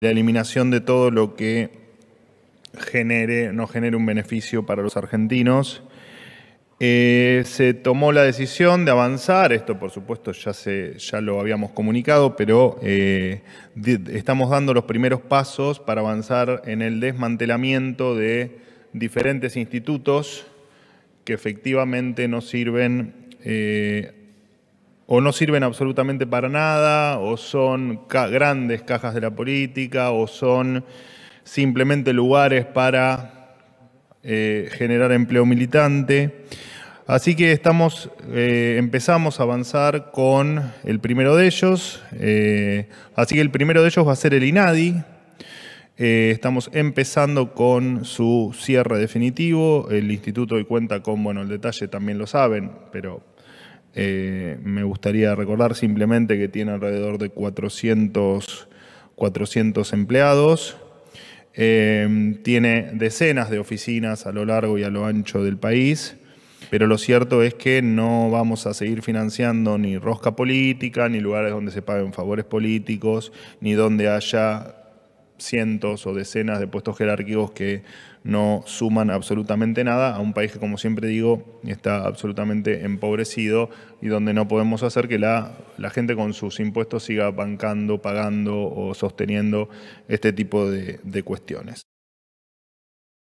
la eliminación de todo lo que genere, no genere un beneficio para los argentinos. Eh, se tomó la decisión de avanzar, esto por supuesto ya, se, ya lo habíamos comunicado, pero eh, estamos dando los primeros pasos para avanzar en el desmantelamiento de diferentes institutos que efectivamente no sirven eh, o no sirven absolutamente para nada, o son grandes cajas de la política, o son simplemente lugares para eh, generar empleo militante. Así que estamos, eh, empezamos a avanzar con el primero de ellos. Eh, así que el primero de ellos va a ser el INADI. estamos empezando con su cierre definitivo. El instituto hoy cuenta con, bueno, el detalle también lo saben, pero eh, me gustaría recordar simplemente que tiene alrededor de 400, empleados. Eh, tiene decenas de oficinas a lo largo y a lo ancho del país, pero lo cierto es que no vamos a seguir financiando ni rosca política, ni lugares donde se paguen favores políticos, ni donde haya cientos o decenas de puestos jerárquicos que no suman absolutamente nada a un país que, como siempre digo, está absolutamente empobrecido y donde no podemos hacer que la, gente con sus impuestos siga bancando, pagando o sosteniendo este tipo de cuestiones.